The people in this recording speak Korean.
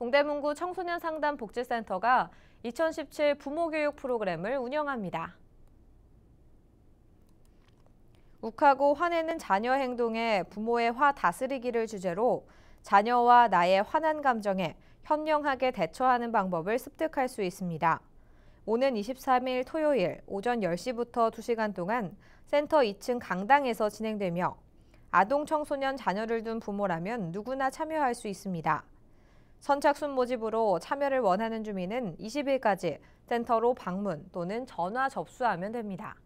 동대문구 청소년상담복지센터가 2017 부모교육 프로그램을 운영합니다. 욱하고 화내는 자녀 행동에 부모의 화 다스리기를 주제로 자녀와 나의 화난 감정에 현명하게 대처하는 방법을 습득할 수 있습니다. 오는 23일 토요일 오전 10시부터 2시간 동안 센터 2층 강당에서 진행되며 아동 청소년 자녀를 둔 부모라면 누구나 참여할 수 있습니다. 선착순 모집으로 참여를 원하는 주민은 20일까지 센터로 방문 또는 전화 접수하면 됩니다.